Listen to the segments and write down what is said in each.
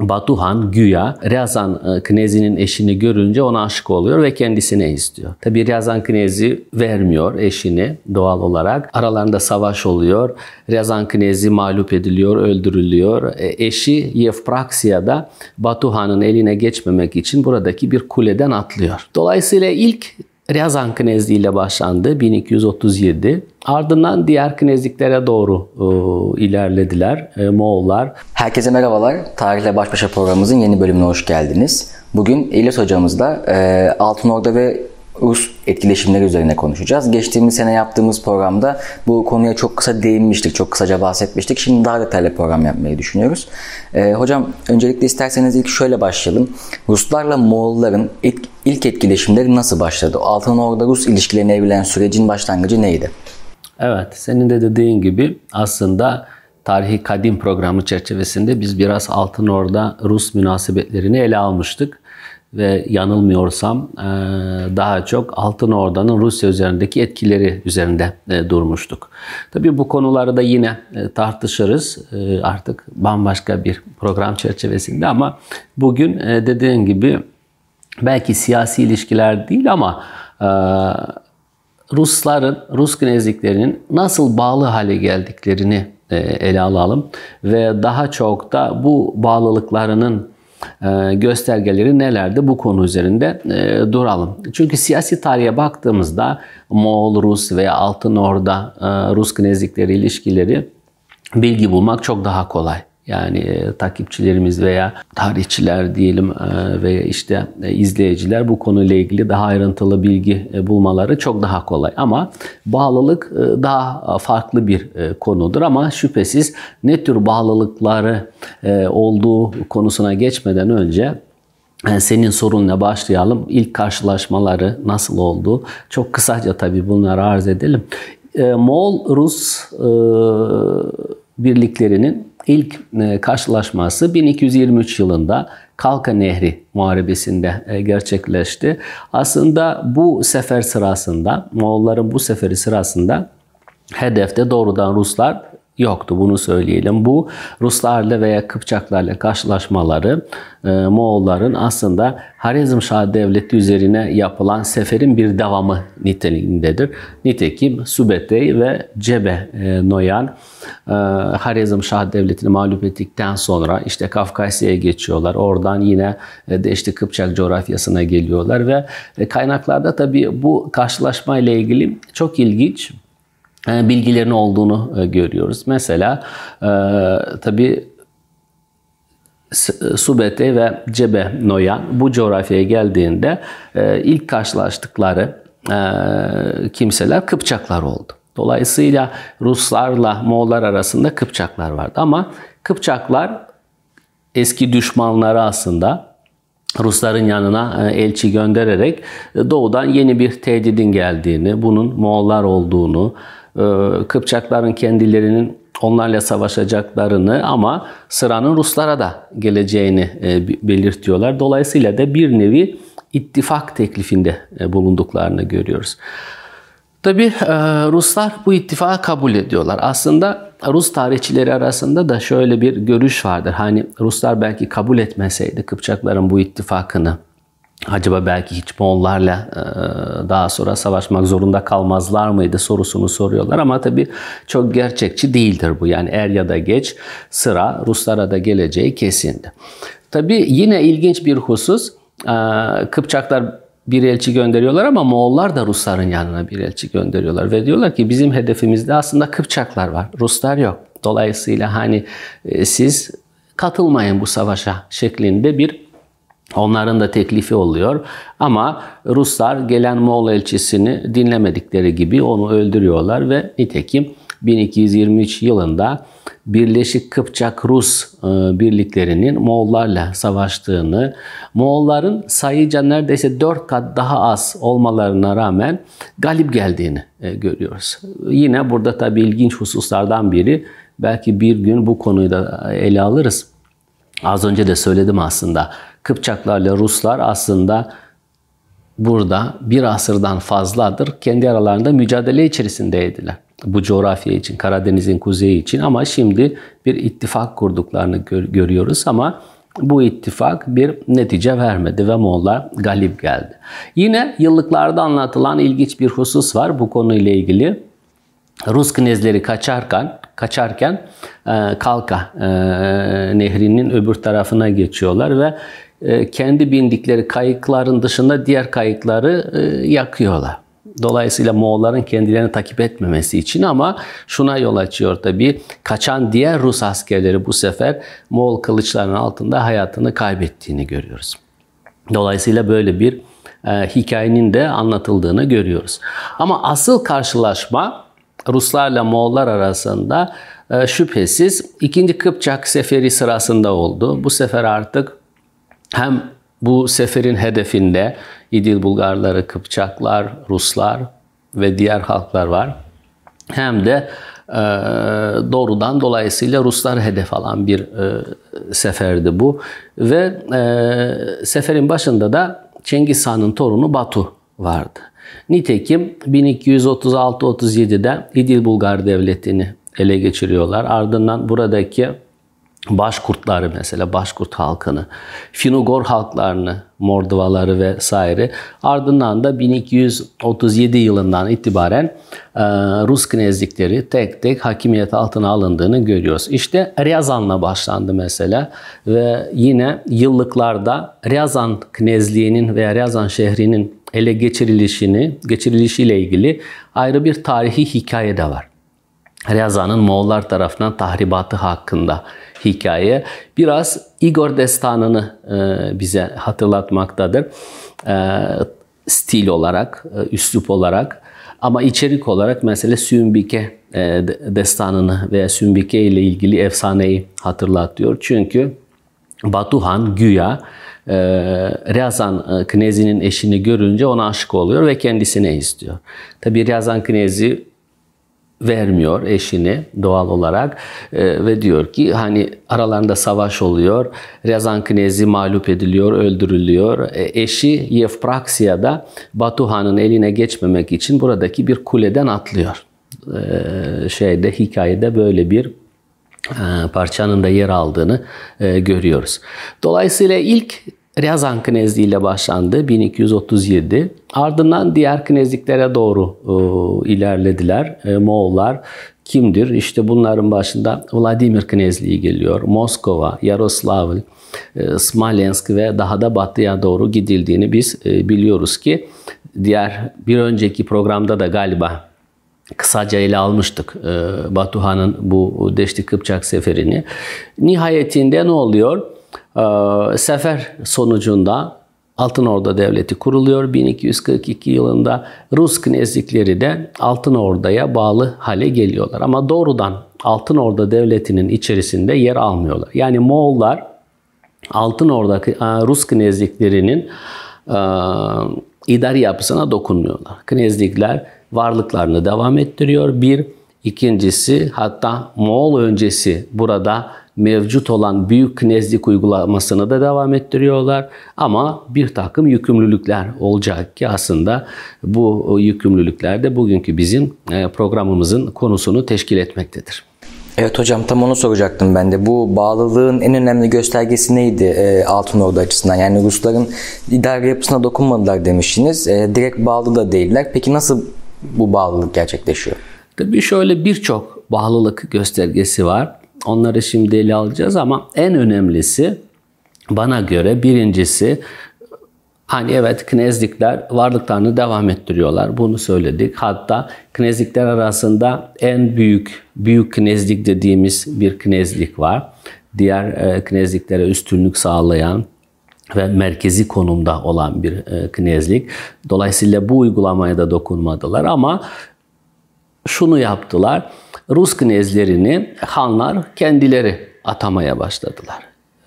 Batuhan güya Ryazan e, Knezi'nin eşini görünce ona aşık oluyor ve kendisine istiyor. Tabi Ryazan Knezi vermiyor eşini doğal olarak. Aralarında savaş oluyor. Ryazan Knezi mağlup ediliyor, öldürülüyor. E, eşi Yevpraksiya da Batuhan'ın eline geçmemek için buradaki bir kuleden atlıyor. Dolayısıyla ilk Ryazan Knezliği ile başlandı 1237. Ardından diğer knezliklere doğru e, ilerlediler e, Moğollar. Herkese merhabalar. Tarihle Baş Başa programımızın yeni bölümüne hoş geldiniz. Bugün İlyas hocamızla e, Altın Orda ve Rus etkileşimleri üzerine konuşacağız. Geçtiğimiz sene yaptığımız programda bu konuya çok kısa değinmiştik, çok kısaca bahsetmiştik. Şimdi daha detaylı program yapmayı düşünüyoruz. E, hocam öncelikle isterseniz ilk şöyle başlayalım. Ruslarla Moğolların ilk, ilk etkileşimleri nasıl başladı? Altın Orda Rus ilişkilerine evrilen sürecin başlangıcı neydi? Evet, senin de dediğin gibi aslında Tarihi Kadim programı çerçevesinde biz biraz Altın Orda Rus münasebetlerini ele almıştık ve yanılmıyorsam e, daha çok Altın Orda'nın Rusya üzerindeki etkileri üzerinde e, durmuştuk. Tabii bu konuları da yine e, tartışırız artık bambaşka bir program çerçevesinde ama bugün dediğim gibi belki siyasi ilişkiler değil ama Rusların, Rus knezliklerinin nasıl bağlı hale geldiklerini ele alalım ve daha çok da bu bağlılıklarının ee, göstergeleri nelerdi bu konu üzerinde ee, duralım. Çünkü siyasi tarihe baktığımızda Moğol, Rus veya Altın Orda, e, Rus knezlikleri ilişkileri bilgi bulmak çok daha kolay. Yani e, takipçilerimiz veya tarihçiler diyelim e, veya işte e, izleyiciler bu konuyla ilgili daha ayrıntılı bilgi bulmaları çok daha kolay. Ama bağlılık daha farklı bir konudur ama şüphesiz ne tür bağlılıkları olduğu konusuna geçmeden önce senin sorunla başlayalım. İlk karşılaşmaları nasıl oldu? Çok kısaca tabii bunları arz edelim. Moğol-Rus birliklerinin ilk e, karşılaşması 1223 yılında Kalka Nehri Muharebesi'nde e, gerçekleşti. Aslında bu sefer sırasında, Moğolların bu seferi sırasında hedefte doğrudan Ruslar yoktu. Bunu söyleyelim. Bu Ruslarla veya Kıpçaklarla karşılaşmaları e, Moğolların aslında Harizm Şah Devleti üzerine yapılan seferin bir devamı niteliğindedir. Nitekim Subetey ve Cebe e, Noyan e, Harizm Şah Devleti'ni mağlup ettikten sonra işte Kafkasya'ya geçiyorlar. Oradan yine e, de işte Kıpçak coğrafyasına geliyorlar ve e, kaynaklarda tabii bu karşılaşma ile ilgili çok ilginç ee, bilgilerin olduğunu e, görüyoruz. Mesela e, tabii e, Subete ve Cebe Noyan bu coğrafyaya geldiğinde ilk karşılaştıkları kimseler Kıpçaklar oldu. Dolayısıyla Ruslarla Moğollar arasında Kıpçaklar vardı ama Kıpçaklar eski düşmanları aslında Rusların yanına elçi göndererek doğudan yeni bir tehdidin geldiğini, bunun Moğollar olduğunu, ee, Kıpçakların kendilerinin onlarla savaşacaklarını ama sıranın Ruslara da geleceğini e, belirtiyorlar. Dolayısıyla da bir nevi ittifak teklifinde e, bulunduklarını görüyoruz. Tabi e, Ruslar bu ittifakı kabul ediyorlar. Aslında Rus tarihçileri arasında da şöyle bir görüş vardır. Hani Ruslar belki kabul etmeseydi Kıpçakların bu ittifakını acaba belki hiç Moğollarla e, daha sonra savaşmak zorunda kalmazlar mıydı sorusunu soruyorlar ama tabii çok gerçekçi değildir bu. Yani er ya da geç sıra Ruslara da geleceği kesindi. Tabii yine ilginç bir husus e, Kıpçaklar bir elçi gönderiyorlar ama Moğollar da Rusların yanına bir elçi gönderiyorlar ve diyorlar ki bizim hedefimizde aslında Kıpçaklar var. Ruslar yok. Dolayısıyla hani e, siz katılmayın bu savaşa şeklinde bir Onların da teklifi oluyor ama Ruslar gelen Moğol elçisini dinlemedikleri gibi onu öldürüyorlar ve nitekim 1223 yılında Birleşik Kıpçak Rus e, birliklerinin Moğollarla savaştığını, Moğolların sayıca neredeyse 4 kat daha az olmalarına rağmen galip geldiğini e, görüyoruz. Yine burada tabii ilginç hususlardan biri, belki bir gün bu konuyu da e, ele alırız. Az önce de söyledim aslında. Kıpçaklarla Ruslar aslında burada bir asırdan fazladır kendi aralarında mücadele içerisindeydiler. Bu coğrafya için, Karadeniz'in kuzeyi için ama şimdi bir ittifak kurduklarını gör, görüyoruz ama bu ittifak bir netice vermedi ve Moğollar galip geldi. Yine yıllıklarda anlatılan ilginç bir husus var bu konuyla ilgili. Rus knezleri kaçarken kaçarken e, Kalka e, nehrinin öbür tarafına geçiyorlar ve e, kendi bindikleri kayıkların dışında diğer kayıkları e, yakıyorlar. Dolayısıyla Moğolların kendilerini takip etmemesi için ama şuna yol açıyor tabii. Kaçan diğer Rus askerleri bu sefer Moğol kılıçlarının altında hayatını kaybettiğini görüyoruz. Dolayısıyla böyle bir e, hikayenin de anlatıldığını görüyoruz. Ama asıl karşılaşma Ruslarla Moğollar arasında e, şüphesiz 2. Kıpçak Seferi sırasında oldu. Bu sefer artık hem bu seferin hedefinde İdil Bulgarları, Kıpçaklar, Ruslar ve diğer halklar var. Hem de e, doğrudan dolayısıyla Ruslar hedef alan bir e, seferdi bu. Ve e, seferin başında da Çengiz Han'ın torunu Batu vardı. Nitekim 1236-37'de İdil Bulgar Devleti'ni ele geçiriyorlar. Ardından buradaki Başkurtları mesela, Başkurt halkını, Finugor halklarını, Mordovaları vesaire. Ardından da 1237 yılından itibaren e, Rus knezlikleri tek tek hakimiyet altına alındığını görüyoruz. İşte Ryazan'la başlandı mesela ve yine yıllıklarda Ryazan knezliğinin veya Ryazan şehrinin ele geçirilişini, geçirilişiyle ilgili ayrı bir tarihi hikaye de var. Reza'nın Moğollar tarafından tahribatı hakkında hikaye biraz Igor destanını e, bize hatırlatmaktadır. E, stil olarak, e, üslup olarak ama içerik olarak mesela Sümbike destanını veya Sümbike ile ilgili efsaneyi hatırlatıyor. Çünkü Batuhan güya e, Knezi'nin eşini görünce ona aşık oluyor ve kendisine istiyor. Tabi Ryazan Knezi vermiyor eşini doğal olarak e, ve diyor ki hani aralarında savaş oluyor. Rezan Knezi mağlup ediliyor, öldürülüyor. E, eşi Yevpraksiya da Batuhan'ın eline geçmemek için buradaki bir kuleden atlıyor. E, şeyde hikayede böyle bir e, parçanın da yer aldığını e, görüyoruz. Dolayısıyla ilk Ryazan Knezliği ile başlandı 1237. Ardından diğer knezliklere doğru e, ilerlediler. E, Moğollar kimdir? İşte bunların başında Vladimir Knezliği geliyor. Moskova, Yaroslavl, e, Smolensk ve daha da batıya doğru gidildiğini biz e, biliyoruz ki diğer bir önceki programda da galiba kısaca ele almıştık e, Batuhan'ın bu Deşti Kıpçak seferini. Nihayetinde ne oluyor? Ee, sefer sonucunda Altın Orda Devleti kuruluyor. 1242 yılında Rus knezlikleri de Altın Orda'ya bağlı hale geliyorlar. Ama doğrudan Altın Orda Devleti'nin içerisinde yer almıyorlar. Yani Moğollar Altın Orda e, Rus knezliklerinin e, idari yapısına dokunmuyorlar. Knezlikler varlıklarını devam ettiriyor. Bir, ikincisi hatta Moğol öncesi burada mevcut olan büyük knezlik uygulamasını da devam ettiriyorlar. Ama bir takım yükümlülükler olacak ki aslında bu e, yükümlülükler de bugünkü bizim e, programımızın konusunu teşkil etmektedir. Evet hocam tam onu soracaktım ben de. Bu bağlılığın en önemli göstergesi neydi e, Altın Ordu açısından? Yani Rusların idare yapısına dokunmadılar demiştiniz. E, direkt bağlı da değiller. Peki nasıl bu bağlılık gerçekleşiyor? Tabii şöyle birçok bağlılık göstergesi var. Onları şimdi ele alacağız ama en önemlisi bana göre birincisi Hani evet knezlikler varlıklarını devam ettiriyorlar. Bunu söyledik. Hatta knezlikler arasında en büyük, büyük knezlik dediğimiz bir knezlik var. Diğer e, knezliklere üstünlük sağlayan ve merkezi konumda olan bir e, knezlik. Dolayısıyla bu uygulamaya da dokunmadılar ama şunu yaptılar Rus knezlerini hanlar kendileri atamaya başladılar.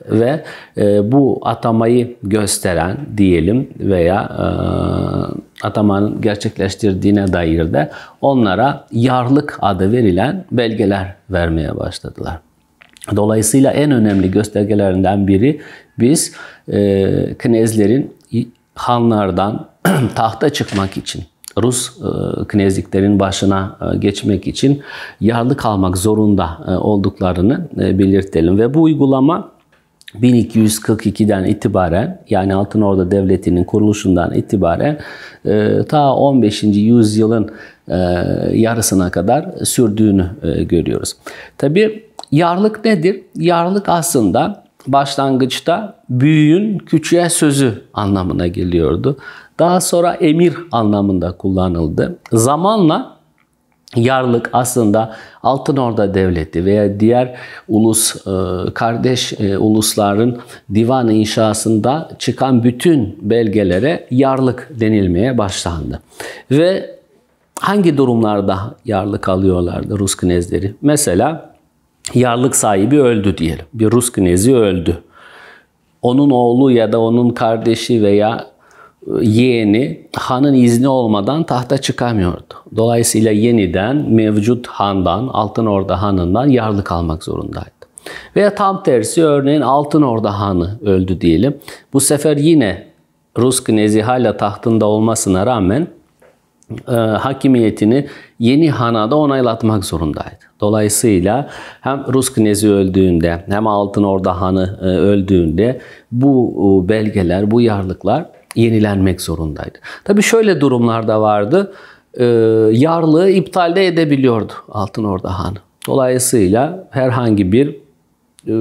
Ve e, bu atamayı gösteren diyelim veya e, atamanın gerçekleştirdiğine dair de onlara yarlık adı verilen belgeler vermeye başladılar. Dolayısıyla en önemli göstergelerinden biri biz e, knezlerin hanlardan tahta çıkmak için Rus e, knezliklerin başına e, geçmek için yağlı kalmak zorunda e, olduklarını belirtelim. Ve bu uygulama 1242'den itibaren yani Altın Orda Devleti'nin kuruluşundan itibaren ta 15. yüzyılın yarısına kadar sürdüğünü görüyoruz. Tabi yarlık nedir? Yarlık aslında başlangıçta büyüğün küçüğe sözü anlamına geliyordu. Daha sonra emir anlamında kullanıldı. Zamanla Yarlık aslında Altınorda Devleti veya diğer ulus e, kardeş e, ulusların divan inşasında çıkan bütün belgelere yarlık denilmeye başlandı. Ve hangi durumlarda yarlık alıyorlardı Rus knezleri? Mesela yarlık sahibi öldü diyelim. Bir Rus knezi öldü. Onun oğlu ya da onun kardeşi veya yeğeni hanın izni olmadan tahta çıkamıyordu. Dolayısıyla yeniden mevcut handan, Altın Orda hanından yarlık almak zorundaydı. Veya tam tersi örneğin Altın Orda hanı öldü diyelim. Bu sefer yine Rus knezi hala tahtında olmasına rağmen e, hakimiyetini yeni hanada onaylatmak zorundaydı. Dolayısıyla hem Rus knezi öldüğünde hem Altın Orda hanı e, öldüğünde bu e, belgeler, bu yarlıklar yenilenmek zorundaydı. Tabii şöyle durumlar da vardı. E, iptal de edebiliyordu Altın Orda Hanı. Dolayısıyla herhangi bir e,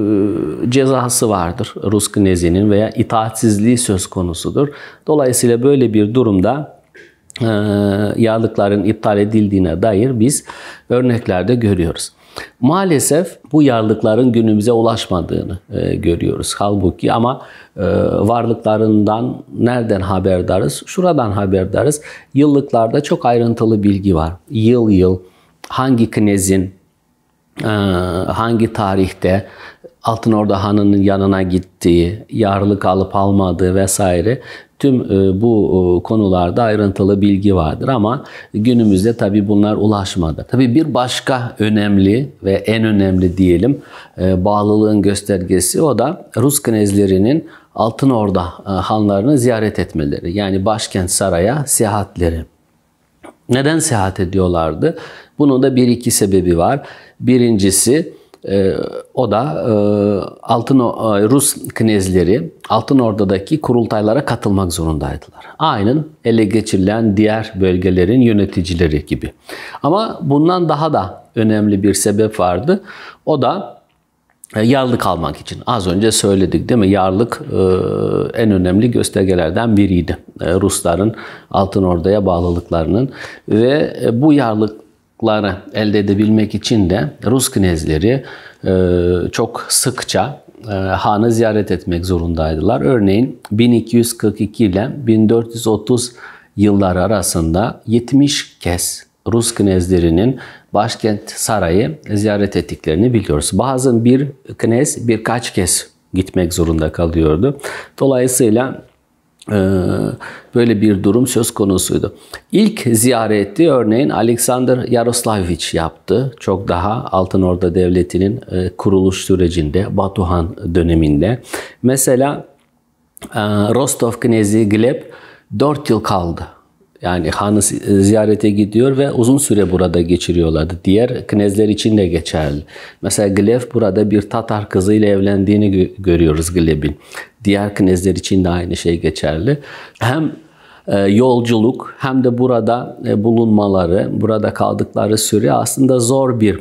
cezası vardır Rus knezinin veya itaatsizliği söz konusudur. Dolayısıyla böyle bir durumda e, yarlıkların iptal edildiğine dair biz örneklerde görüyoruz. Maalesef bu yarlıkların günümüze ulaşmadığını e, görüyoruz halbuki ama e, varlıklarından nereden haberdarız? Şuradan haberdarız. Yıllıklarda çok ayrıntılı bilgi var. Yıl yıl hangi knezin e, hangi tarihte Altın Orda Hanı'nın yanına gittiği, yarlık alıp almadığı vesaire tüm e, bu e, konularda ayrıntılı bilgi vardır ama günümüzde tabii bunlar ulaşmadı. Tabii bir başka önemli ve en önemli diyelim e, bağlılığın göstergesi o da Rus knezlerinin Altın Orda hanlarını ziyaret etmeleri. Yani başkent saraya seyahatleri. Neden seyahat ediyorlardı? Bunun da bir iki sebebi var. Birincisi e, o da e, Altın e, Rus knezleri Altın Orda'daki kurultaylara katılmak zorundaydılar. Aynen ele geçirilen diğer bölgelerin yöneticileri gibi. Ama bundan daha da önemli bir sebep vardı. O da e, yarlık almak için. Az önce söyledik değil mi? Yarlık e, en önemli göstergelerden biriydi. E, Rusların Altın Orda'ya bağlılıklarının ve e, bu yarlık hakları elde edebilmek için de Rus knezleri e, çok sıkça e, hanı ziyaret etmek zorundaydılar. Örneğin 1242 ile 1430 yılları arasında 70 kez Rus knezlerinin başkent sarayı ziyaret ettiklerini biliyoruz. Bazen bir knez birkaç kez gitmek zorunda kalıyordu. Dolayısıyla ee, böyle bir durum söz konusuydu. İlk ziyareti örneğin Alexander Yaroslavich yaptı. Çok daha Altın Orda Devleti'nin e, kuruluş sürecinde, Batuhan döneminde. Mesela e, Rostov Knezi Gleb 4 yıl kaldı yani hanı ziyarete gidiyor ve uzun süre burada geçiriyorlardı. Diğer knezler için de geçerli. Mesela Gleb burada bir Tatar kızıyla evlendiğini görüyoruz Gleb'in. Diğer knezler için de aynı şey geçerli. Hem e, yolculuk hem de burada e, bulunmaları, burada kaldıkları süre aslında zor bir e,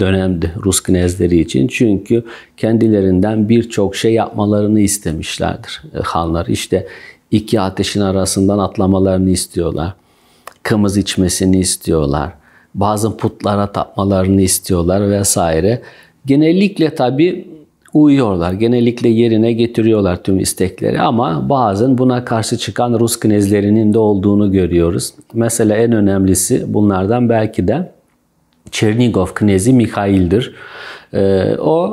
dönemdi Rus knezleri için. Çünkü kendilerinden birçok şey yapmalarını istemişlerdir hanlar. İşte iki ateşin arasından atlamalarını istiyorlar. Kımız içmesini istiyorlar. Bazı putlara tapmalarını istiyorlar vesaire. Genellikle tabi uyuyorlar. Genellikle yerine getiriyorlar tüm istekleri ama bazen buna karşı çıkan Rus knezlerinin de olduğunu görüyoruz. Mesela en önemlisi bunlardan belki de Çernigov knezi Mikhail'dir. Ee, o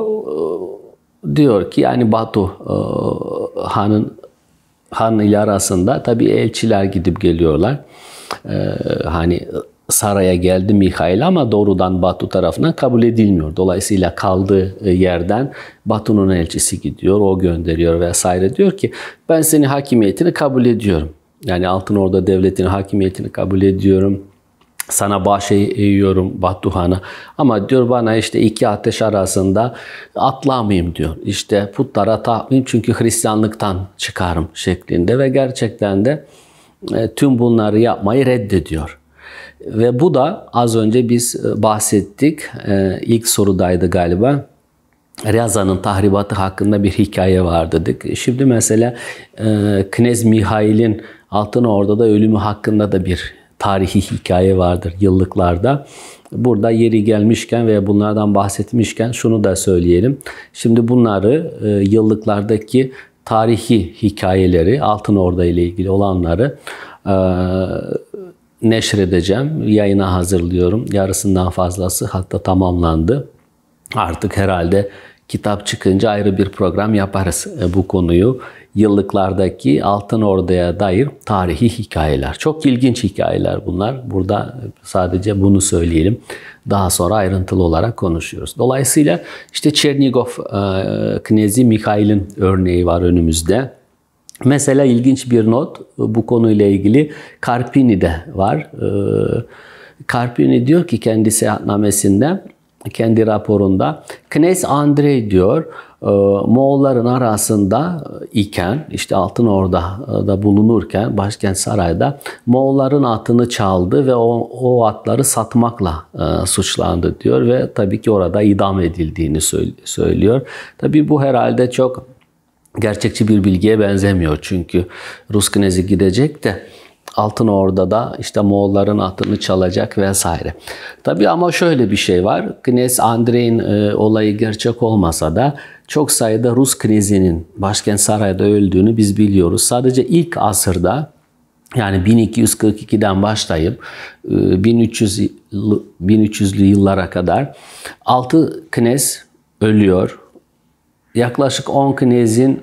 e, diyor ki yani Batu e, Han'ın Han ile arasında tabi elçiler gidip geliyorlar. Ee, hani saraya geldi Mihail ama doğrudan Batu tarafından kabul edilmiyor. Dolayısıyla kaldığı e, yerden Batu'nun elçisi gidiyor, o gönderiyor vesaire diyor ki ben seni hakimiyetini kabul ediyorum. Yani Altın Orda Devleti'nin hakimiyetini kabul ediyorum sana yiyorum Battuhan'a. Ama diyor bana işte iki ateş arasında atlamayayım diyor. İşte putlara tapmayayım çünkü Hristiyanlıktan çıkarım şeklinde ve gerçekten de e, tüm bunları yapmayı reddediyor. Ve bu da az önce biz e, bahsettik. E, ilk sorudaydı galiba. Reza'nın tahribatı hakkında bir hikaye var dedik. Şimdi mesela Knez Mihail'in Altın Orda'da ölümü hakkında da bir tarihi hikaye vardır yıllıklarda. Burada yeri gelmişken veya bunlardan bahsetmişken şunu da söyleyelim. Şimdi bunları e, yıllıklardaki tarihi hikayeleri, Altın Orda ile ilgili olanları e, neşredeceğim. Yayına hazırlıyorum. Yarısından fazlası hatta tamamlandı. Artık herhalde Kitap çıkınca ayrı bir program yaparız e, bu konuyu. Yıllıklardaki Altın Ordu'ya dair tarihi hikayeler. Çok ilginç hikayeler bunlar. Burada e, sadece bunu söyleyelim. Daha sonra ayrıntılı olarak konuşuyoruz. Dolayısıyla işte Çernigov e, Knezi Mikhail'in örneği var önümüzde. Mesela ilginç bir not bu konuyla ilgili Carpini'de var. Carpini diyor ki kendisi namesinde kendi raporunda. Knes Andrei diyor e, Moğolların arasında iken işte Altın orada e, da bulunurken başkent sarayda Moğolların atını çaldı ve o, o atları satmakla e, suçlandı diyor ve tabii ki orada idam edildiğini söylüyor. Tabii bu herhalde çok gerçekçi bir bilgiye benzemiyor çünkü Rus knezi gidecek de Altın da işte Moğolların atını çalacak vesaire. Tabi ama şöyle bir şey var. Knez Andrei'nin e, olayı gerçek olmasa da çok sayıda Rus knezinin başkent Saray'da öldüğünü biz biliyoruz. Sadece ilk asırda yani 1242'den başlayıp 1300 e, 1300'lü yıllara kadar 6 knez ölüyor. Yaklaşık 10 knezin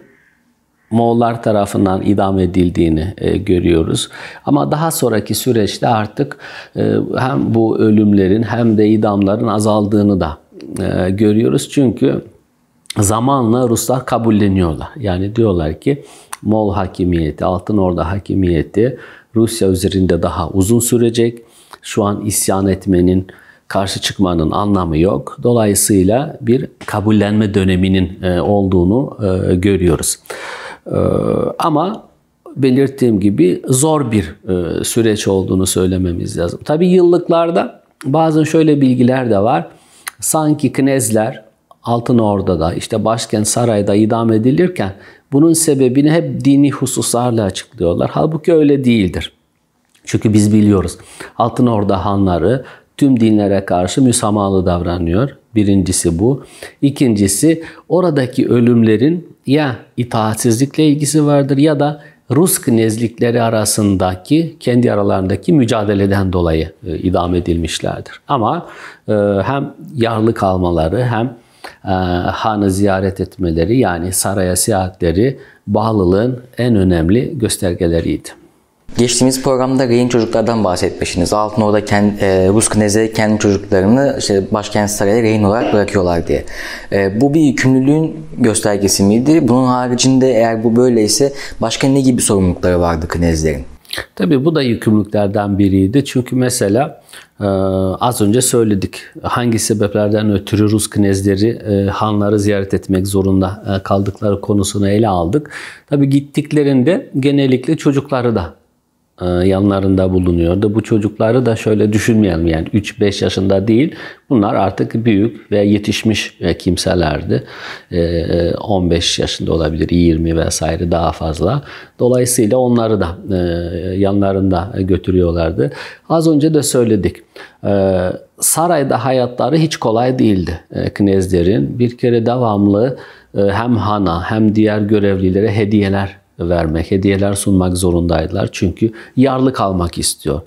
Moğollar tarafından idam edildiğini e, görüyoruz. Ama daha sonraki süreçte artık e, hem bu ölümlerin hem de idamların azaldığını da e, görüyoruz. Çünkü zamanla Ruslar kabulleniyorlar. Yani diyorlar ki Moğol hakimiyeti, Altın Orda hakimiyeti Rusya üzerinde daha uzun sürecek. Şu an isyan etmenin, karşı çıkmanın anlamı yok. Dolayısıyla bir kabullenme döneminin e, olduğunu e, görüyoruz. Ee, ama belirttiğim gibi zor bir e, süreç olduğunu söylememiz lazım. Tabi yıllıklarda bazen şöyle bilgiler de var. Sanki Knezler Altın Orda'da işte başkent sarayda idam edilirken bunun sebebini hep dini hususlarla açıklıyorlar. Halbuki öyle değildir. Çünkü biz biliyoruz Altın Orda hanları tüm dinlere karşı müsamahalı davranıyor. Birincisi bu. İkincisi oradaki ölümlerin ya itaatsizlikle ilgisi vardır ya da Rus knezlikleri arasındaki kendi aralarındaki mücadeleden dolayı e, idam edilmişlerdir. Ama e, hem yarlı kalmaları hem e, hanı ziyaret etmeleri yani saraya seyahatleri bağlılığın en önemli göstergeleriydi. Geçtiğimiz programda Rey'in çocuklardan bahsetmiştiniz. Altın orada kend, e, Rus knezi kendi çocuklarını işte başkent sarayda Rey'in olarak bırakıyorlar diye. E, bu bir yükümlülüğün göstergesi miydi? Bunun haricinde eğer bu böyleyse başka ne gibi sorumlulukları vardı knezlerin? Tabii bu da yükümlülüklerden biriydi. Çünkü mesela e, az önce söyledik hangi sebeplerden ötürü Rus knezleri e, hanları ziyaret etmek zorunda e, kaldıkları konusunu ele aldık. Tabii gittiklerinde genellikle çocukları da e, yanlarında bulunuyordu. Bu çocukları da şöyle düşünmeyelim yani 3-5 yaşında değil. Bunlar artık büyük ve yetişmiş e, kimselerdi. 15 e, yaşında olabilir, 20 vesaire daha fazla. Dolayısıyla onları da yanlarında götürüyorlardı. Az önce de söyledik. Sarayda hayatları hiç kolay değildi knezlerin. Bir kere devamlı hem hana hem diğer görevlilere hediyeler vermek, hediyeler sunmak zorundaydılar. Çünkü yarlı kalmak istiyor.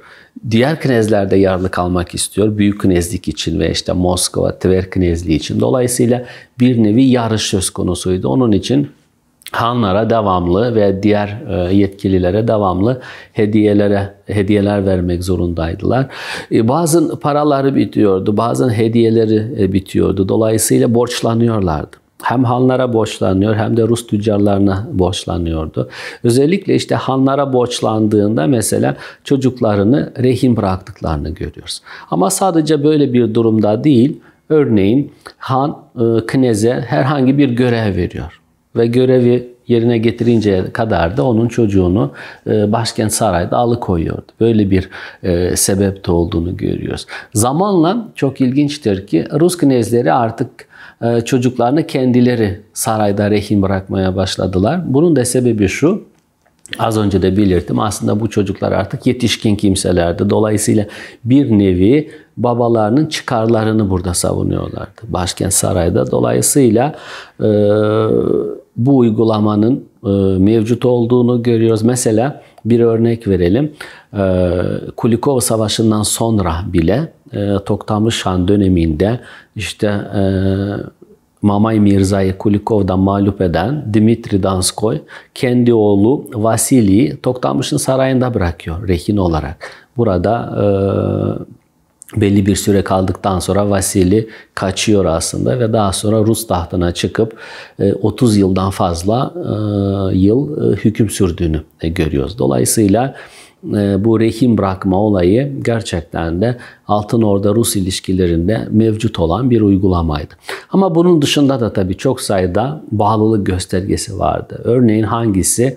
Diğer knezler de yarlı kalmak istiyor. Büyük knezlik için ve işte Moskova, Tver knezliği için. Dolayısıyla bir nevi yarış söz konusuydu. Onun için hanlara devamlı ve diğer e, yetkililere devamlı hediyelere hediyeler vermek zorundaydılar. E, bazen paraları bitiyordu, bazen hediyeleri e, bitiyordu. Dolayısıyla borçlanıyorlardı hem hanlara borçlanıyor hem de Rus tüccarlarına borçlanıyordu. Özellikle işte hanlara borçlandığında mesela çocuklarını rehin bıraktıklarını görüyoruz. Ama sadece böyle bir durumda değil. Örneğin han e, kneze herhangi bir görev veriyor ve görevi yerine getirinceye kadar da onun çocuğunu e, başkent sarayda alıkoyuyordu. Böyle bir e, sebep de olduğunu görüyoruz. Zamanla çok ilginçtir ki Rus knezleri artık e, çocuklarını kendileri sarayda rehin bırakmaya başladılar. Bunun da sebebi şu, az önce de belirttim aslında bu çocuklar artık yetişkin kimselerdi. Dolayısıyla bir nevi babalarının çıkarlarını burada savunuyorlardı. Başkent Saray'da. Dolayısıyla e, bu uygulamanın e, mevcut olduğunu görüyoruz. Mesela bir örnek verelim. Kulikov Savaşı'ndan sonra bile e, ee, Toktamış Han döneminde işte e, Mamay Mirza'yı Kulikov'dan mağlup eden Dimitri Danskoy kendi oğlu Vasili'yi Toktamış'ın sarayında bırakıyor rehin olarak. Burada e, belli bir süre kaldıktan sonra Vasili kaçıyor aslında ve daha sonra Rus tahtına çıkıp e, 30 yıldan fazla e, yıl e, hüküm sürdüğünü e, görüyoruz. Dolayısıyla e, e, bu rehin bırakma olayı gerçekten de Altın Orda-Rus ilişkilerinde mevcut olan bir uygulamaydı. Ama bunun dışında da tabii çok sayıda bağlılık göstergesi vardı. Örneğin hangisi?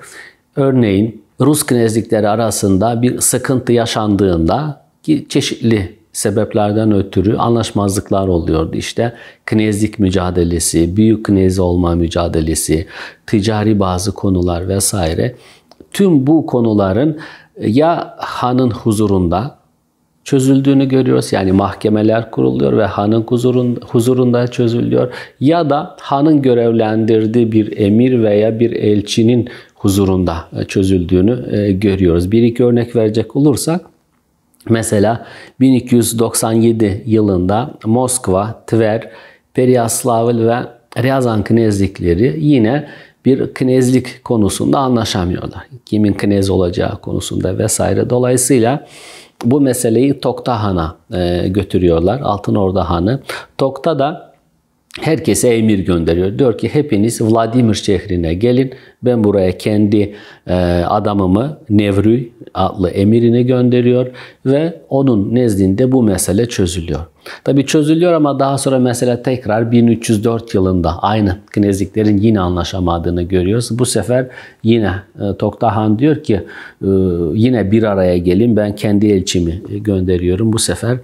Örneğin Rus knezlikleri arasında bir sıkıntı yaşandığında ki çeşitli sebeplerden ötürü anlaşmazlıklar oluyordu. İşte knezlik mücadelesi, büyük knez olma mücadelesi, ticari bazı konular vesaire. Tüm bu konuların ya hanın huzurunda çözüldüğünü görüyoruz. Yani mahkemeler kuruluyor ve hanın huzurunda çözülüyor. Ya da hanın görevlendirdiği bir emir veya bir elçinin huzurunda e, çözüldüğünü e, görüyoruz. Bir iki örnek verecek olursak mesela 1297 yılında Moskva, Tver, Periyaslavl ve Ryazan knezlikleri yine bir knezlik konusunda anlaşamıyorlar. Kimin knez olacağı konusunda vesaire. Dolayısıyla bu meseleyi Tokta Han'a e, götürüyorlar. Altın Orda Han'ı. Tokta da herkese emir gönderiyor. Diyor ki hepiniz Vladimir şehrine gelin. Ben buraya kendi e, adamımı Nevrü adlı emirini gönderiyor ve onun nezdinde bu mesele çözülüyor. Tabi çözülüyor ama daha sonra mesele tekrar 1304 yılında aynı knezliklerin yine anlaşamadığını görüyoruz. Bu sefer yine e, Tokta Han diyor ki e, yine bir araya gelin ben kendi elçimi e, gönderiyorum. Bu sefer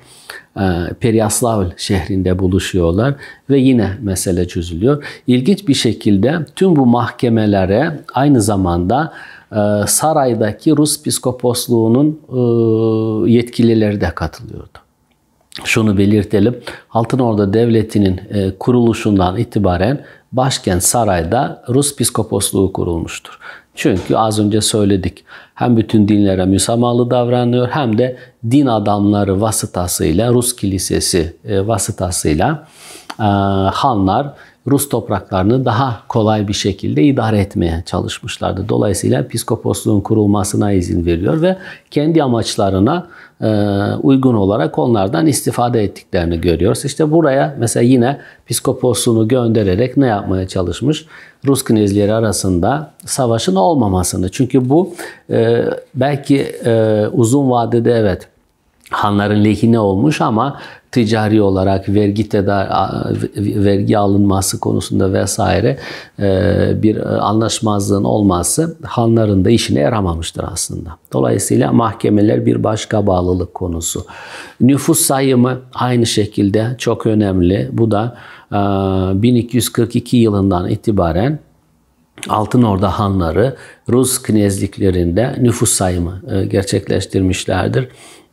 Peryaslavl şehrinde buluşuyorlar ve yine mesele çözülüyor. İlginç bir şekilde tüm bu mahkemelere aynı zamanda saraydaki Rus piskoposluğunun yetkilileri de katılıyordu şunu belirtelim. Altınorda Devleti'nin e, kuruluşundan itibaren başkent sarayda Rus Piskoposluğu kurulmuştur. Çünkü az önce söyledik. Hem bütün dinlere müsamahalı davranıyor hem de din adamları vasıtasıyla Rus kilisesi e, vasıtasıyla e, hanlar Rus topraklarını daha kolay bir şekilde idare etmeye çalışmışlardı. Dolayısıyla piskoposluğun kurulmasına izin veriyor ve kendi amaçlarına e, uygun olarak onlardan istifade ettiklerini görüyoruz. İşte buraya mesela yine piskoposluğunu göndererek ne yapmaya çalışmış? Rus knezleri arasında savaşın olmamasını. Çünkü bu e, belki e, uzun vadede evet Hanların lehine olmuş ama ticari olarak vergi teda vergi alınması konusunda vesaire e, bir e, anlaşmazlığın olması hanların da işine yaramamıştır aslında. Dolayısıyla mahkemeler bir başka bağlılık konusu. Nüfus sayımı aynı şekilde çok önemli. Bu da 1242 e, yılından itibaren Altın Orda hanları Rus knezliklerinde nüfus sayımı e, gerçekleştirmişlerdir.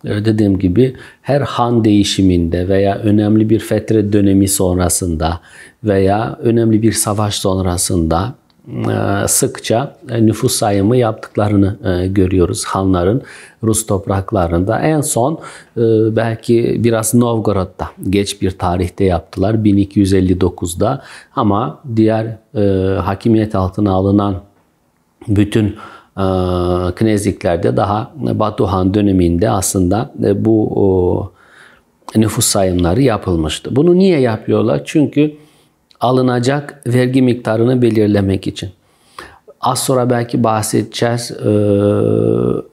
E, dediğim gibi her han değişiminde veya önemli bir fetret dönemi sonrasında veya önemli bir savaş sonrasında e, sıkça e, nüfus sayımı yaptıklarını e, görüyoruz Hanların Rus topraklarında. En son belki biraz Novgorod'da geç bir tarihte yaptılar 1259'da ama diğer hakimiyet altına alınan bütün kneziklerde daha Batuhan döneminde aslında bu nüfus sayımları yapılmıştı. Bunu niye yapıyorlar? Çünkü alınacak vergi miktarını belirlemek için. Az sonra belki bahsedeceğiz e,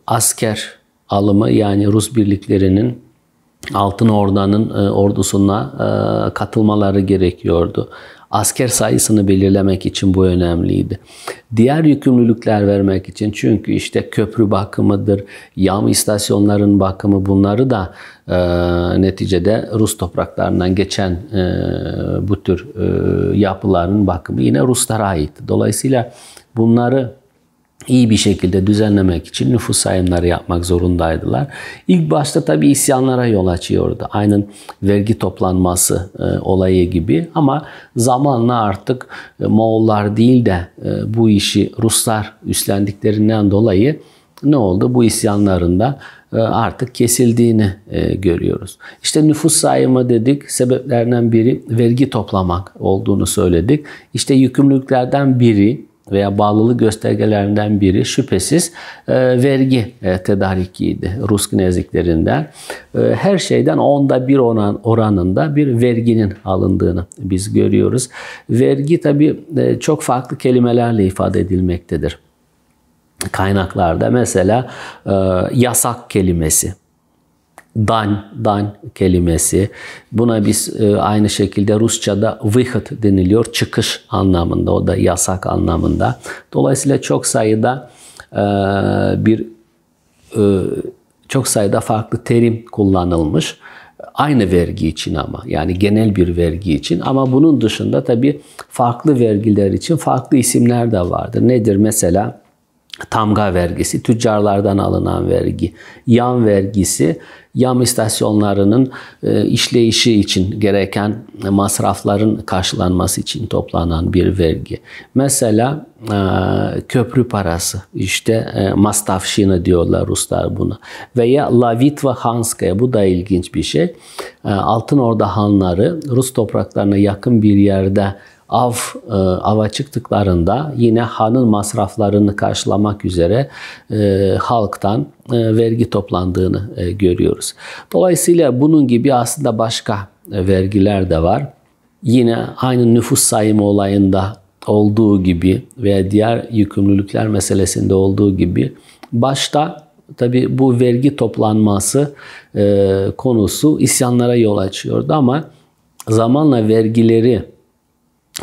asker alımı yani Rus birliklerinin Altın Orda'nın e, ordusuna e, katılmaları gerekiyordu. Asker sayısını belirlemek için bu önemliydi. Diğer yükümlülükler vermek için çünkü işte köprü bakımıdır, yağm istasyonlarının bakımı bunları da e, neticede Rus topraklarından geçen e, bu tür e, yapıların bakımı yine Ruslara ait. Dolayısıyla bunları iyi bir şekilde düzenlemek için nüfus sayımları yapmak zorundaydılar. İlk başta tabii isyanlara yol açıyordu. Aynen vergi toplanması e, olayı gibi ama zamanla artık e, Moğollar değil de e, bu işi Ruslar üstlendiklerinden dolayı ne oldu? Bu isyanlarında e, artık kesildiğini e, görüyoruz. İşte nüfus sayımı dedik, sebeplerinden biri vergi toplamak olduğunu söyledik. İşte yükümlülüklerden biri veya bağlılık göstergelerinden biri şüphesiz e, vergi e, tedarikiydi Rus kneziklerinden. E, her şeyden onda bir oran, oranında bir verginin alındığını biz görüyoruz. Vergi tabi e, çok farklı kelimelerle ifade edilmektedir. Kaynaklarda mesela e, yasak kelimesi dan, dan kelimesi. Buna biz e, aynı şekilde Rusça'da выход deniliyor. Çıkış anlamında, o da yasak anlamında. Dolayısıyla çok sayıda e, bir e, çok sayıda farklı terim kullanılmış. Aynı vergi için ama yani genel bir vergi için ama bunun dışında tabii farklı vergiler için farklı isimler de vardır. Nedir mesela? tamga vergisi, tüccarlardan alınan vergi, yan vergisi yam istasyonlarının e, işleyişi için gereken masrafların karşılanması için toplanan bir vergi. Mesela e, köprü parası işte e, mastavşina diyorlar Ruslar buna veya Lavit ve Hanskaya bu da ilginç bir şey. E, Altın Orda hanları Rus topraklarına yakın bir yerde av e, ava çıktıklarında yine hanın masraflarını karşılamak üzere e, halktan e, vergi toplandığını e, görüyoruz. Dolayısıyla bunun gibi aslında başka e, vergiler de var. Yine aynı nüfus sayımı olayında olduğu gibi veya diğer yükümlülükler meselesinde olduğu gibi başta tabi bu vergi toplanması e, konusu isyanlara yol açıyordu ama zamanla vergileri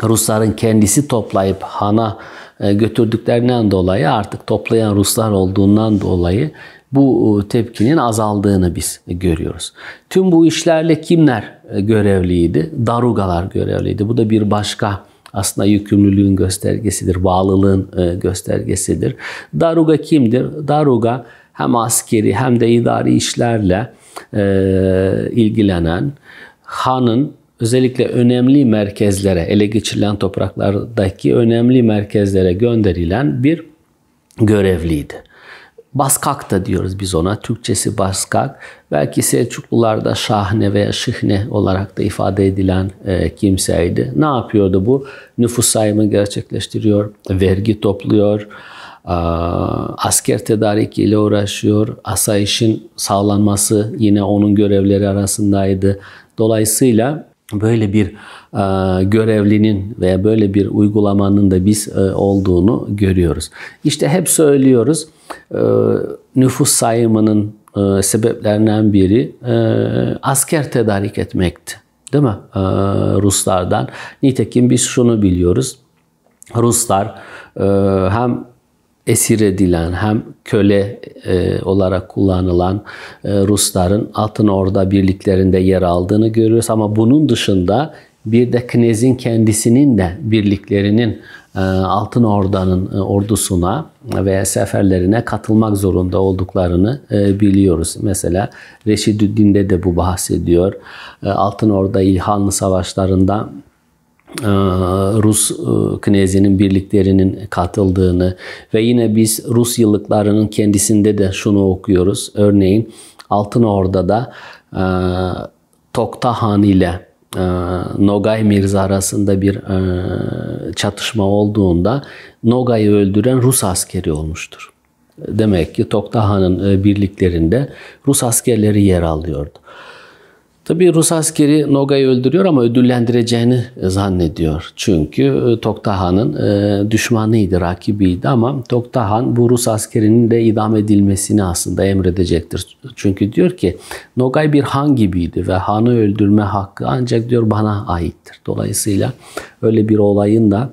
Rusların kendisi toplayıp hana e, götürdüklerinden dolayı artık toplayan Ruslar olduğundan dolayı bu e, tepkinin azaldığını biz görüyoruz. Tüm bu işlerle kimler e, görevliydi? Darugalar görevliydi. Bu da bir başka aslında yükümlülüğün göstergesidir, bağlılığın göstergesidir. Daruga kimdir? Daruga hem askeri hem de idari işlerle ilgilenen hanın özellikle önemli merkezlere, ele geçirilen topraklardaki önemli merkezlere gönderilen bir görevliydi. Baskak da diyoruz biz ona. Türkçesi baskak. Belki Selçuklularda şahne veya şihne olarak da ifade edilen e, kimseydi. Ne yapıyordu bu? Nüfus sayımı gerçekleştiriyor, vergi topluyor, e, asker ile uğraşıyor, asayişin sağlanması yine onun görevleri arasındaydı. Dolayısıyla böyle bir e, görevlinin veya böyle bir uygulamanın da biz e, olduğunu görüyoruz. İşte hep söylüyoruz e, nüfus sayımının e, sebeplerinden biri e, asker tedarik etmekti. Değil mi? E, Ruslardan. Nitekim biz şunu biliyoruz. Ruslar e, hem esir edilen hem köle e, olarak kullanılan e, Rusların Altın Orda birliklerinde yer aldığını görüyoruz ama bunun dışında bir de Knez'in kendisinin de birliklerinin e, Altın Orda'nın e, ordusuna veya seferlerine katılmak zorunda olduklarını e, biliyoruz. Mesela Reşidüddin'de de bu bahsediyor. Altın Orda İlhanlı savaşlarında ee, Rus e, knezinin birliklerinin katıldığını ve yine biz Rus yıllıklarının kendisinde de şunu okuyoruz. Örneğin Altın Orda'da e, Tokta Han ile e, Nogay Mirza arasında bir çatışma olduğunda Nogay'ı öldüren Rus askeri olmuştur. Demek ki Tokta Han'ın birliklerinde Rus askerleri yer alıyordu. Tabi Rus askeri Noga'yı öldürüyor ama ödüllendireceğini e, zannediyor. Çünkü e, Toktahan'ın e, düşmanıydı, rakibiydi ama Toktahan bu Rus askerinin de idam edilmesini aslında emredecektir. Çünkü diyor ki Nogay bir han gibiydi ve hanı öldürme hakkı ancak diyor bana aittir. Dolayısıyla öyle bir olayın da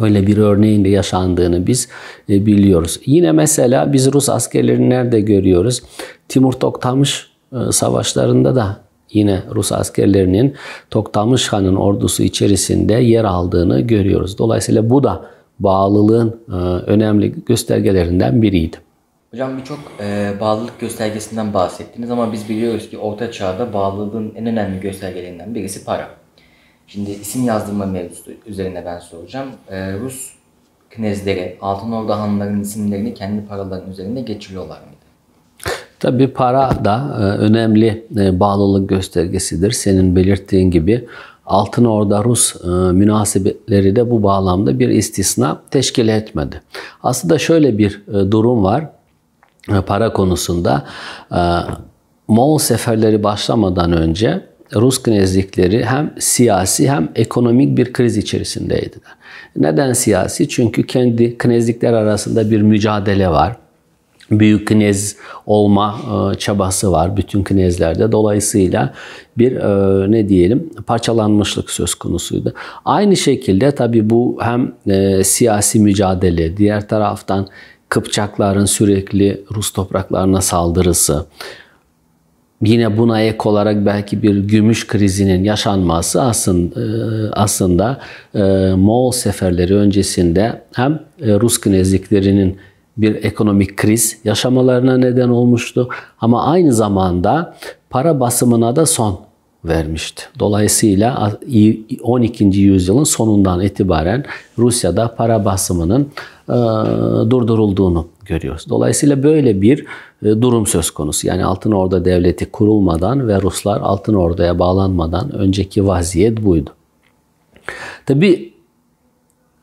Öyle bir örneğin de yaşandığını biz biliyoruz. Yine mesela biz Rus askerlerini nerede görüyoruz? Timur Toktamış savaşlarında da yine Rus askerlerinin Toktamış Han'ın ordusu içerisinde yer aldığını görüyoruz. Dolayısıyla bu da bağlılığın e, önemli göstergelerinden biriydi. Hocam birçok e, bağlılık göstergesinden bahsettiniz ama biz biliyoruz ki Orta Çağ'da bağlılığın en önemli göstergelerinden birisi para. Şimdi isim yazdırma mevzusu üzerine ben soracağım. E, Rus knezleri Altın Ordu hanlarının isimlerini kendi paraların üzerinde geçiriyorlar mı? Tabii para da e, önemli e, bağlılık göstergesidir. Senin belirttiğin gibi Altın orada Rus e, münasebetleri de bu bağlamda bir istisna teşkil etmedi. Aslında şöyle bir e, durum var para konusunda. Moğol seferleri başlamadan önce Rus knezlikleri hem siyasi hem ekonomik bir kriz içerisindeydiler. Neden siyasi? Çünkü kendi knezlikler arasında bir mücadele var büyük knez olma e, çabası var bütün knezlerde. Dolayısıyla bir e, ne diyelim parçalanmışlık söz konusuydu. Aynı şekilde tabi bu hem e, siyasi mücadele, diğer taraftan Kıpçakların sürekli Rus topraklarına saldırısı, yine buna ek olarak belki bir gümüş krizinin yaşanması aslında, aslında Moğol seferleri öncesinde hem Rus knezliklerinin bir ekonomik kriz yaşamalarına neden olmuştu. Ama aynı zamanda para basımına da son vermişti. Dolayısıyla 12. yüzyılın sonundan itibaren Rusya'da para basımının e, durdurulduğunu görüyoruz. Dolayısıyla böyle bir e, durum söz konusu. Yani Altın Orda Devleti kurulmadan ve Ruslar Altın Orda'ya bağlanmadan önceki vaziyet buydu. Tabi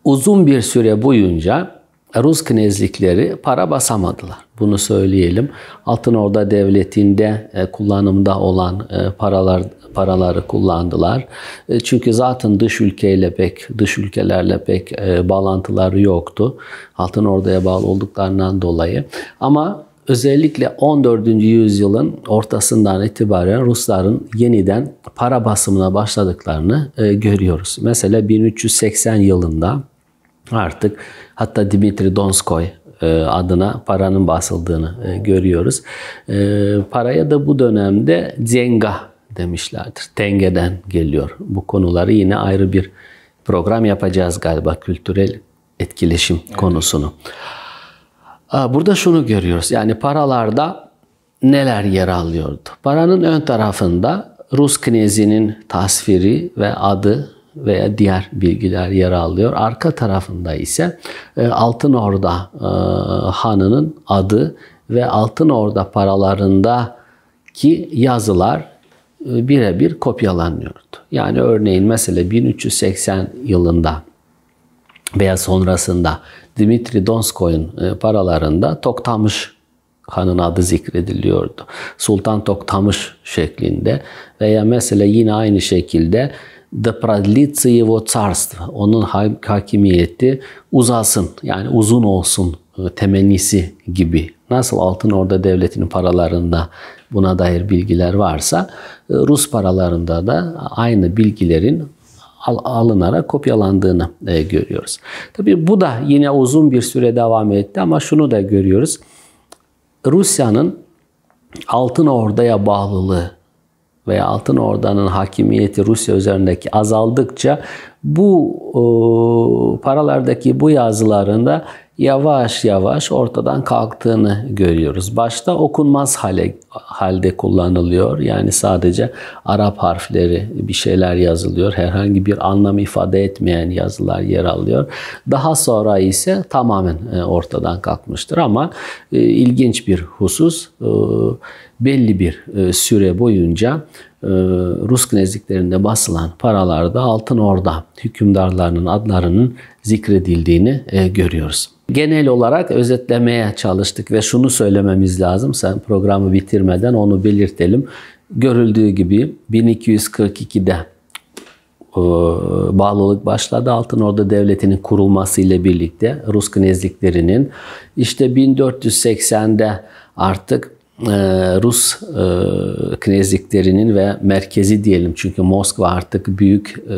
uzun bir süre boyunca Rus knezlikleri para basamadılar. Bunu söyleyelim. Altın Orda Devleti'nde e, kullanımda olan e, paralar paraları kullandılar. E, çünkü zaten dış ülkeyle pek dış ülkelerle pek bağlantıları yoktu. Altın Orda'ya bağlı olduklarından dolayı. Ama özellikle 14. yüzyılın ortasından itibaren Rusların yeniden para basımına başladıklarını görüyoruz. Mesela 1380 yılında artık hatta Dimitri Donskoy e, adına paranın basıldığını e, görüyoruz. E, paraya da bu dönemde zenga demişlerdir. Tengeden geliyor. Bu konuları yine ayrı bir program yapacağız galiba kültürel etkileşim evet. konusunu. Burada şunu görüyoruz. Yani paralarda neler yer alıyordu? Paranın ön tarafında Rus knezinin tasviri ve adı veya diğer bilgiler yer alıyor. Arka tarafında ise e, Altın Orda e, hanının adı ve Altın Orda paralarındaki yazılar e, birebir kopyalanıyordu. Yani örneğin mesela 1380 yılında veya sonrasında Dimitri Donskoy'un paralarında Toktamış Han'ın adı zikrediliyordu. Sultan Toktamış şeklinde veya mesela yine aynı şekilde da продлится его царство. Onun hakimiyeti uzasın yani uzun olsun e, temennisi gibi. Nasıl altın orada devletinin paralarında buna dair bilgiler varsa e, Rus paralarında da aynı bilgilerin alınarak kopyalandığını e, görüyoruz. Tabii bu da yine uzun bir süre devam etti ama şunu da görüyoruz. Rusya'nın altın ordaya bağlılığı veya Altın Orda'nın hakimiyeti Rusya üzerindeki azaldıkça bu e, paralardaki bu yazılarında yavaş yavaş ortadan kalktığını görüyoruz. Başta okunmaz hale, halde kullanılıyor. Yani sadece Arap harfleri bir şeyler yazılıyor. Herhangi bir anlam ifade etmeyen yazılar yer alıyor. Daha sonra ise tamamen e, ortadan kalkmıştır ama e, ilginç bir husus e, belli bir süre boyunca e, Rus knezliklerinde basılan paralarda Altın Orda hükümdarlarının adlarının zikredildiğini e, görüyoruz. Genel olarak özetlemeye çalıştık ve şunu söylememiz lazım. Sen programı bitirmeden onu belirtelim. Görüldüğü gibi 1242'de e, bağlılık başladı. Altın Orda Devleti'nin kurulması ile birlikte Rus knezliklerinin işte 1480'de artık ee, Rus e, knezliklerinin ve merkezi diyelim çünkü Moskva artık büyük e,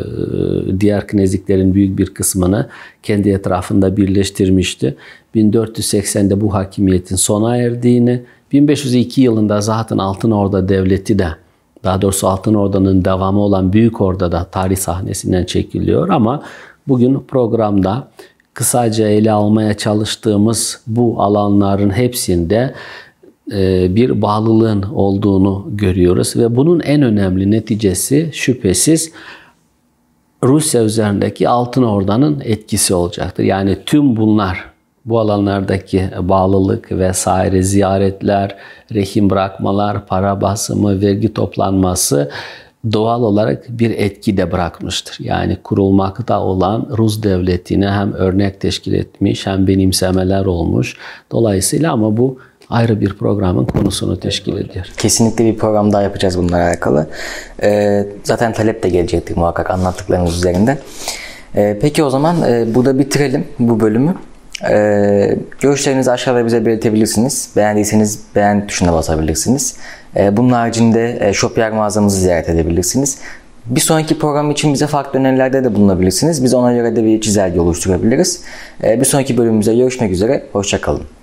diğer knezliklerin büyük bir kısmını kendi etrafında birleştirmişti. 1480'de bu hakimiyetin sona erdiğini, 1502 yılında zaten Altın Orda Devleti de daha doğrusu Altın Orda'nın devamı olan Büyük Orda da tarih sahnesinden çekiliyor ama bugün programda kısaca ele almaya çalıştığımız bu alanların hepsinde e, bir bağlılığın olduğunu görüyoruz ve bunun en önemli neticesi şüphesiz Rusya üzerindeki Altın Orda'nın etkisi olacaktır. Yani tüm bunlar bu alanlardaki bağlılık vesaire ziyaretler, rehin bırakmalar, para basımı, vergi toplanması doğal olarak bir etki de bırakmıştır. Yani kurulmakta olan Rus devletine hem örnek teşkil etmiş hem benimsemeler olmuş. Dolayısıyla ama bu ayrı bir programın konusunu teşkil ediyor. Kesinlikle bir program daha yapacağız bunlar alakalı. Ee, zaten talep de gelecektir muhakkak Anlattıklarımız üzerinde. Ee, peki o zaman e, burada bitirelim bu bölümü. Ee, görüşlerinizi aşağıda bize belirtebilirsiniz. Beğendiyseniz beğen tuşuna basabilirsiniz. Ee, bunun haricinde e, Shopier mağazamızı ziyaret edebilirsiniz. Bir sonraki program için bize farklı önerilerde de bulunabilirsiniz. Biz ona göre de bir çizelge oluşturabiliriz. Ee, bir sonraki bölümümüzde görüşmek üzere. Hoşçakalın.